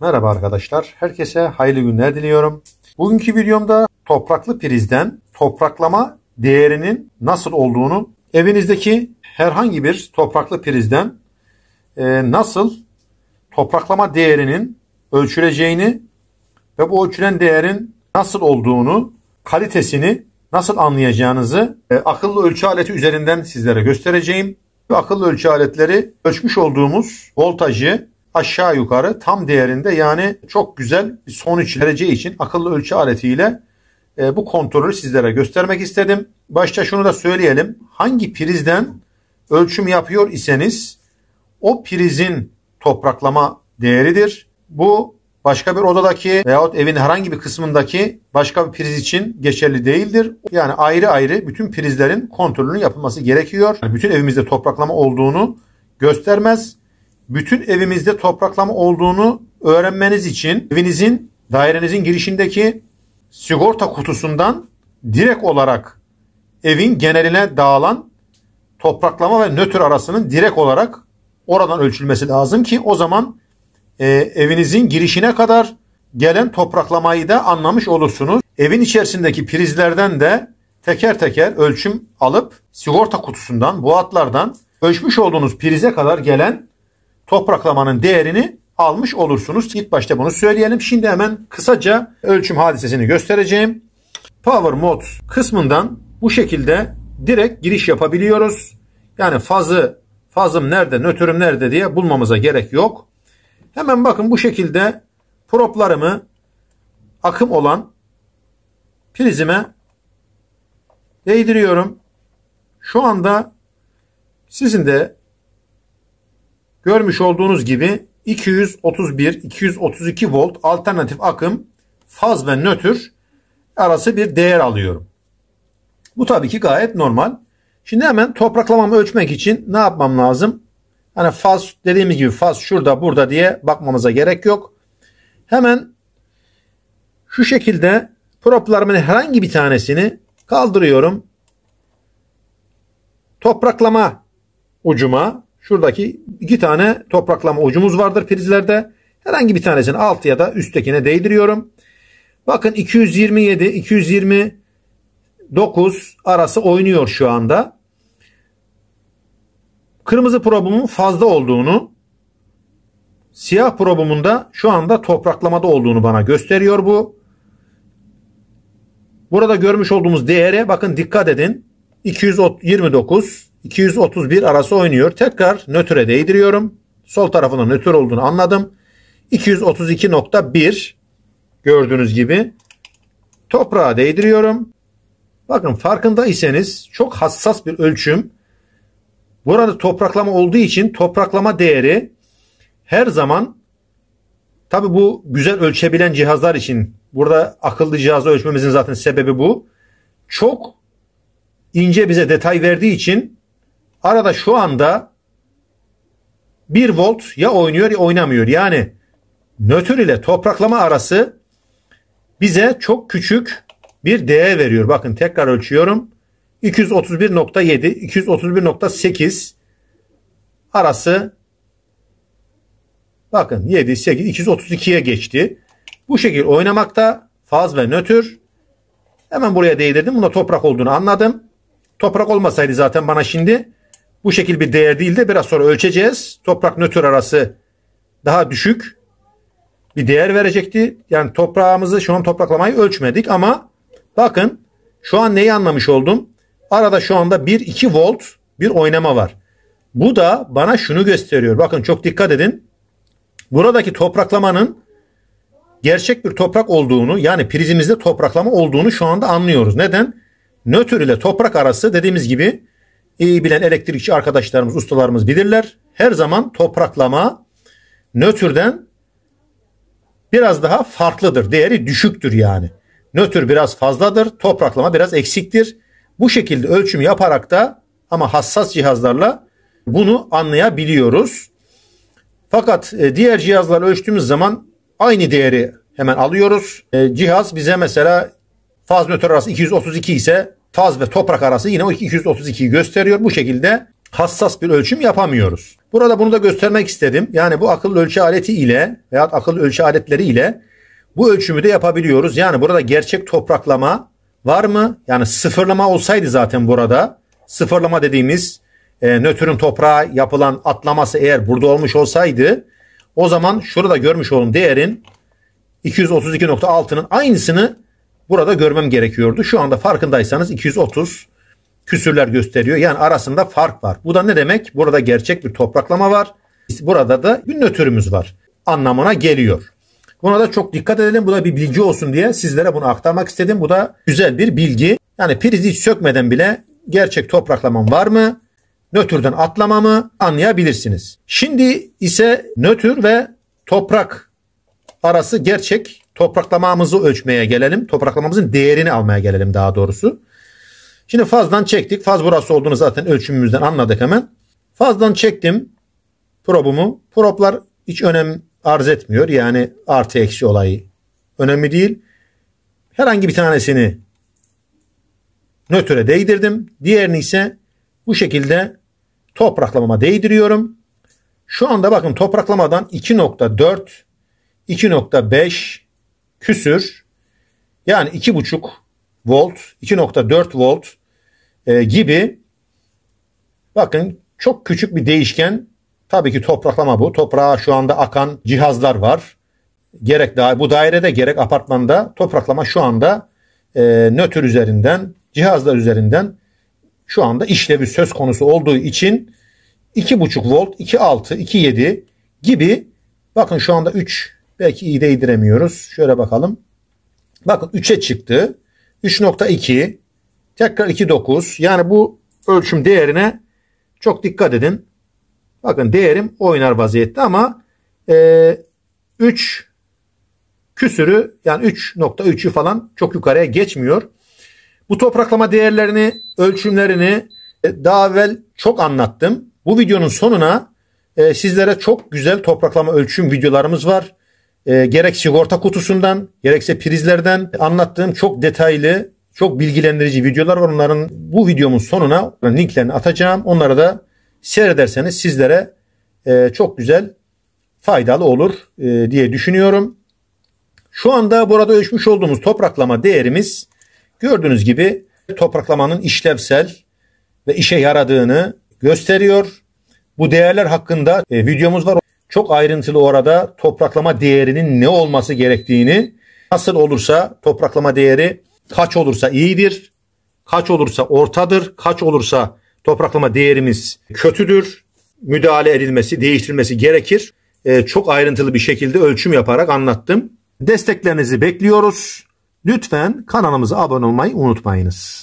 Merhaba arkadaşlar. Herkese hayırlı günler diliyorum. Bugünkü videomda topraklı prizden topraklama değerinin nasıl olduğunu evinizdeki herhangi bir topraklı prizden e, nasıl topraklama değerinin ölçüleceğini ve bu ölçülen değerin nasıl olduğunu, kalitesini nasıl anlayacağınızı e, akıllı ölçü aleti üzerinden sizlere göstereceğim. Bu akıllı ölçü aletleri ölçmüş olduğumuz voltajı aşağı yukarı tam değerinde yani çok güzel bir sonuç vereceği için akıllı ölçü aletiyle e, bu kontrolü sizlere göstermek istedim. Başta şunu da söyleyelim. Hangi prizden ölçüm yapıyor iseniz o prizin topraklama değeridir. Bu başka bir odadaki veyahut evin herhangi bir kısmındaki başka bir priz için geçerli değildir. Yani ayrı ayrı bütün prizlerin kontrolünün yapılması gerekiyor. Yani bütün evimizde topraklama olduğunu göstermez bütün evimizde topraklama olduğunu öğrenmeniz için evinizin, dairenizin girişindeki sigorta kutusundan direkt olarak evin geneline dağılan topraklama ve nötr arasının direkt olarak oradan ölçülmesi lazım ki o zaman e, evinizin girişine kadar gelen topraklamayı da anlamış olursunuz. Evin içerisindeki prizlerden de teker teker ölçüm alıp sigorta kutusundan, buatlardan ölçmüş olduğunuz prize kadar gelen topraklamanın değerini almış olursunuz. İlk başta bunu söyleyelim. Şimdi hemen kısaca ölçüm hadisesini göstereceğim. Power Mode kısmından bu şekilde direkt giriş yapabiliyoruz. Yani fazı, fazım nerede, nötrüm nerede diye bulmamıza gerek yok. Hemen bakın bu şekilde proplarımı akım olan prizime değdiriyorum. Şu anda sizin de Görmüş olduğunuz gibi 231-232 volt alternatif akım faz ve nötr arası bir değer alıyorum. Bu tabii ki gayet normal. Şimdi hemen topraklamamı ölçmek için ne yapmam lazım? Hani faz dediğimiz gibi faz şurada burada diye bakmamıza gerek yok. Hemen şu şekilde proplarımın herhangi bir tanesini kaldırıyorum. Topraklama ucuma Şuradaki iki tane topraklama ucumuz vardır prizlerde. Herhangi bir tanesini alt ya da üsttekine değdiriyorum. Bakın 227, 229 arası oynuyor şu anda. Kırmızı probumun fazla olduğunu, siyah probumun da şu anda topraklamada olduğunu bana gösteriyor bu. Burada görmüş olduğumuz değere bakın dikkat edin. 229 231 arası oynuyor. Tekrar nötre değdiriyorum. Sol tarafında nötr olduğunu anladım. 232.1 gördüğünüz gibi toprağa değdiriyorum. Bakın farkında iseniz çok hassas bir ölçüm. Burada topraklama olduğu için topraklama değeri her zaman tabi bu güzel ölçebilen cihazlar için burada akıllı cihazla ölçmemizin zaten sebebi bu. Çok ince bize detay verdiği için Arada şu anda 1 volt ya oynuyor ya oynamıyor. Yani nötr ile topraklama arası bize çok küçük bir değer veriyor. Bakın tekrar ölçüyorum. 231.7 231.8 arası bakın 7 8 232'ye geçti. Bu şekilde oynamakta faz ve nötr. Hemen buraya değdirdim. Bunda toprak olduğunu anladım. Toprak olmasaydı zaten bana şimdi bu şekil bir değer değil de biraz sonra ölçeceğiz. Toprak nötr arası daha düşük bir değer verecekti. Yani toprağımızı şu an topraklamayı ölçmedik ama bakın şu an neyi anlamış oldum? Arada şu anda 1-2 volt bir oynama var. Bu da bana şunu gösteriyor. Bakın çok dikkat edin. Buradaki topraklamanın gerçek bir toprak olduğunu yani prizimizde topraklama olduğunu şu anda anlıyoruz. Neden? Nötr ile toprak arası dediğimiz gibi iyi bilen elektrikçi arkadaşlarımız, ustalarımız bilirler. Her zaman topraklama nötrden biraz daha farklıdır. Değeri düşüktür yani. Nötr biraz fazladır, topraklama biraz eksiktir. Bu şekilde ölçüm yaparak da ama hassas cihazlarla bunu anlayabiliyoruz. Fakat e, diğer cihazlar ölçtüğümüz zaman aynı değeri hemen alıyoruz. E, cihaz bize mesela faz nötr arası 232 ise faz ve toprak arası yine o 232'yi gösteriyor. Bu şekilde hassas bir ölçüm yapamıyoruz. Burada bunu da göstermek istedim. Yani bu akıllı ölçü aleti ile veya akıllı ölçü aletleri ile bu ölçümü de yapabiliyoruz. Yani burada gerçek topraklama var mı? Yani sıfırlama olsaydı zaten burada sıfırlama dediğimiz e, nötrün toprağa yapılan atlaması eğer burada olmuş olsaydı o zaman şurada görmüş olduğum değerin 232.6'nın aynısını burada görmem gerekiyordu. Şu anda farkındaysanız 230 küsürler gösteriyor. Yani arasında fark var. Bu da ne demek? Burada gerçek bir topraklama var. Burada da bir nötrümüz var anlamına geliyor. Buna da çok dikkat edelim. Bu da bir bilgi olsun diye sizlere bunu aktarmak istedim. Bu da güzel bir bilgi. Yani prizi sökmeden bile gerçek topraklamam var mı? Nötrden atlamamı anlayabilirsiniz. Şimdi ise nötr ve toprak arası gerçek. Topraklamamızı ölçmeye gelelim. Topraklamamızın değerini almaya gelelim daha doğrusu. Şimdi fazdan çektik. Faz burası olduğunu zaten ölçümümüzden anladık hemen. Fazdan çektim probumu. Problar hiç önem arz etmiyor. Yani artı eksi olayı önemli değil. Herhangi bir tanesini nötre değdirdim. Diğerini ise bu şekilde topraklamama değdiriyorum. Şu anda bakın topraklamadan 2.4 2.5 küsür yani 2.5 volt, 2.4 volt e, gibi bakın çok küçük bir değişken tabii ki topraklama bu. Toprağa şu anda akan cihazlar var. Gerek da, bu dairede gerek apartmanda topraklama şu anda e, nötr üzerinden, cihazlar üzerinden şu anda işlevi söz konusu olduğu için 2.5 volt, 2.6, 2.7 gibi bakın şu anda 3 Belki iyi de Şöyle bakalım. Bakın 3'e çıktı. 3.2 tekrar 2.9 yani bu ölçüm değerine çok dikkat edin. Bakın değerim oynar vaziyette ama e, 3 küsürü yani 3.3'ü falan çok yukarıya geçmiyor. Bu topraklama değerlerini, ölçümlerini e, daha evvel çok anlattım. Bu videonun sonuna e, sizlere çok güzel topraklama ölçüm videolarımız var e, gerek sigorta kutusundan gerekse prizlerden anlattığım çok detaylı çok bilgilendirici videolar var. Onların bu videomun sonuna linklerini atacağım. Onları da seyrederseniz sizlere e, çok güzel faydalı olur e, diye düşünüyorum. Şu anda burada ölçmüş olduğumuz topraklama değerimiz gördüğünüz gibi topraklamanın işlevsel ve işe yaradığını gösteriyor. Bu değerler hakkında e, videomuz var çok ayrıntılı orada topraklama değerinin ne olması gerektiğini, nasıl olursa topraklama değeri kaç olursa iyidir, kaç olursa ortadır, kaç olursa topraklama değerimiz kötüdür, müdahale edilmesi, değiştirilmesi gerekir. Ee, çok ayrıntılı bir şekilde ölçüm yaparak anlattım. Desteklerinizi bekliyoruz. Lütfen kanalımıza abone olmayı unutmayınız.